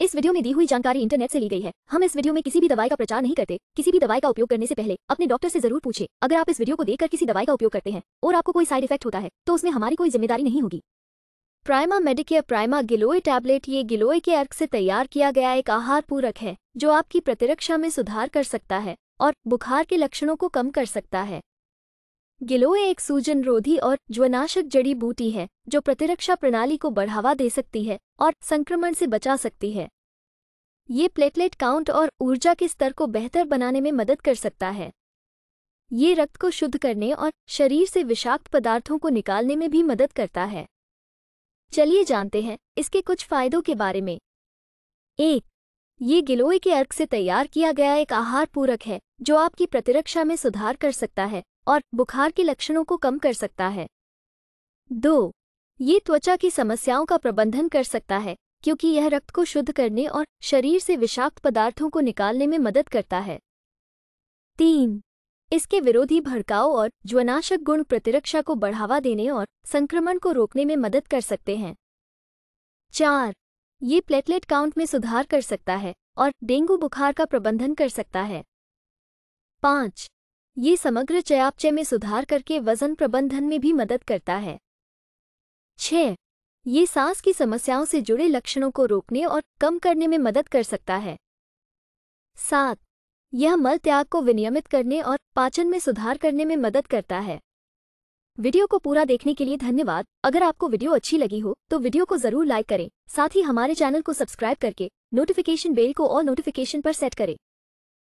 इस वीडियो में दी हुई जानकारी इंटरनेट से ली गई है हम इस वीडियो में किसी भी दवाई का प्रचार नहीं करते किसी भी दवाई का उपयोग करने से पहले अपने डॉक्टर से जरूर पूछे अगर आप इस वीडियो को देखकर किसी दवाई का उपयोग करते हैं और आपको कोई साइड इफेक्ट होता है तो उसमें हमारी कोई जिम्मेदारी नहीं होगी प्राइमा मेडिकेयर प्राइमा गिलोय टैबलेट ये गिलोय के अर्क से तैयार किया गया एक आहार पूरक है जो आपकी प्रतिरक्षा में सुधार कर सकता है और बुखार के लक्षणों को कम कर सकता है गिलोय एक सूजन रोधी और ज्वनाशक जड़ी बूटी है जो प्रतिरक्षा प्रणाली को बढ़ावा दे सकती है और संक्रमण से बचा सकती है ये प्लेटलेट काउंट और ऊर्जा के स्तर को बेहतर बनाने में मदद कर सकता है ये रक्त को शुद्ध करने और शरीर से विषाक्त पदार्थों को निकालने में भी मदद करता है चलिए जानते हैं इसके कुछ फायदों के बारे में एक ये गिलोय के अर्क से तैयार किया गया एक आहार पूरक है जो आपकी प्रतिरक्षा में सुधार कर सकता है और बुखार के लक्षणों को कम कर सकता है दो ये त्वचा की समस्याओं का प्रबंधन कर सकता है क्योंकि यह रक्त को शुद्ध करने और शरीर से विषाक्त पदार्थों को निकालने में मदद करता है तीन इसके विरोधी भड़काव और ज्वनाशक गुण प्रतिरक्षा को बढ़ावा देने और संक्रमण को रोकने में मदद कर सकते हैं चार ये प्लेटलेट काउंट में सुधार कर सकता है और डेंगू बुखार का प्रबंधन कर सकता है पाँच ये समग्र चयापचय में सुधार करके वजन प्रबंधन में भी मदद करता है छ ये सांस की समस्याओं से जुड़े लक्षणों को रोकने और कम करने में मदद कर सकता है सात यह मल त्याग को विनियमित करने और पाचन में सुधार करने में मदद करता है वीडियो को पूरा देखने के लिए धन्यवाद अगर आपको वीडियो अच्छी लगी हो तो वीडियो को जरूर लाइक करें साथ ही हमारे चैनल को सब्सक्राइब करके नोटिफिकेशन बेल को और नोटिफिकेशन पर सेट करें